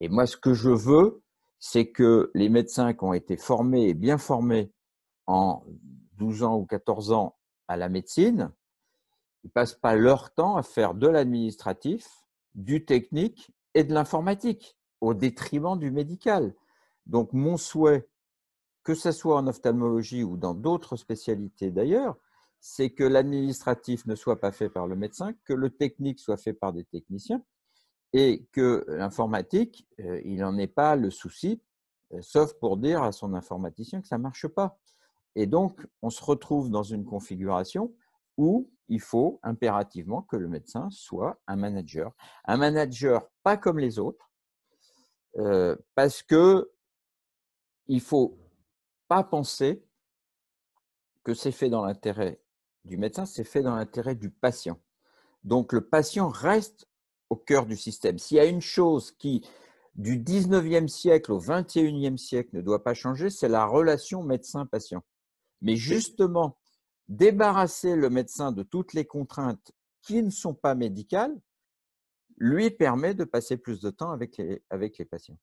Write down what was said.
Et moi, ce que je veux, c'est que les médecins qui ont été formés et bien formés en 12 ans ou 14 ans à la médecine, ils passent pas leur temps à faire de l'administratif, du technique et de l'informatique au détriment du médical. Donc mon souhait, que ce soit en ophtalmologie ou dans d'autres spécialités d'ailleurs, c'est que l'administratif ne soit pas fait par le médecin, que le technique soit fait par des techniciens et que l'informatique, euh, il n'en est pas le souci, euh, sauf pour dire à son informaticien que ça ne marche pas. Et donc, on se retrouve dans une configuration où il faut impérativement que le médecin soit un manager. Un manager pas comme les autres, euh, parce que il faut pas penser que c'est fait dans l'intérêt du médecin, c'est fait dans l'intérêt du patient. Donc le patient reste au cœur du système. S'il y a une chose qui, du 19e siècle au 21e siècle, ne doit pas changer, c'est la relation médecin-patient. Mais justement, débarrasser le médecin de toutes les contraintes qui ne sont pas médicales, lui permet de passer plus de temps avec les, avec les patients.